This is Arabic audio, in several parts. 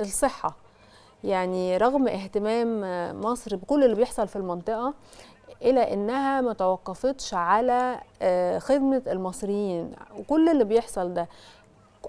الصحه يعني رغم اهتمام مصر بكل اللي بيحصل في المنطقه الى انها ما توقفتش على آه، خدمه المصريين وكل اللي بيحصل ده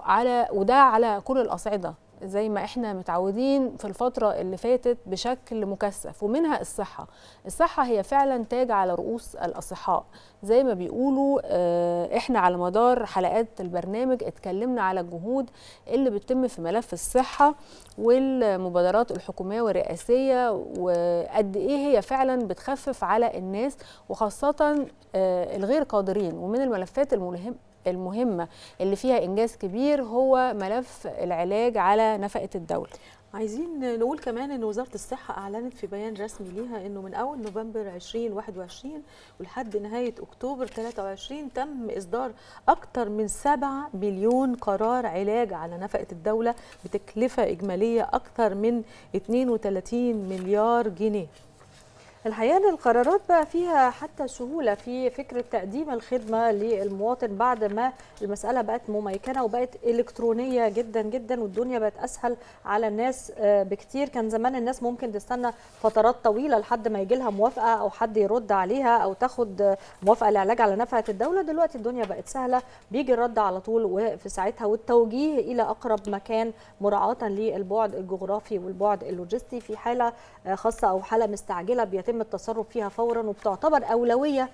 على وده على كل الاصعده زي ما احنا متعودين في الفترة اللي فاتت بشكل مكثف ومنها الصحة الصحة هي فعلا تاج على رؤوس الأصحاء زي ما بيقولوا آه، احنا على مدار حلقات البرنامج اتكلمنا على الجهود اللي بتتم في ملف الصحة والمبادرات الحكومية والرئاسية وقد ايه هي فعلا بتخفف على الناس وخاصة آه، الغير قادرين ومن الملفات الملهمه المهمة اللي فيها إنجاز كبير هو ملف العلاج على نفقة الدولة عايزين نقول كمان ان وزاره الصحه اعلنت في بيان رسمي ليها انه من اول نوفمبر 2021 ولحد نهايه اكتوبر 23 تم اصدار اكثر من 7 مليون قرار علاج على نفقه الدوله بتكلفه اجماليه اكثر من 32 مليار جنيه الحقيقه ان القرارات بقى فيها حتى سهوله في فكره تقديم الخدمه للمواطن بعد ما المساله بقت مميكنه وبقت الكترونيه جدا جدا والدنيا بقت اسهل على الناس آه، بكتير كان زمان الناس ممكن تستنى فترات طويله لحد ما يجي لها موافقه او حد يرد عليها او تاخد آه، موافقه لعلاج على نفقه الدوله دلوقتي الدنيا بقت سهله بيجي الرد على طول وفي ساعتها والتوجيه الى اقرب مكان مراعاه للبعد الجغرافي والبعد اللوجستي في حاله آه، خاصه او حاله مستعجله بيتم يتم التصرف فيها فورا وبتعتبر أولوية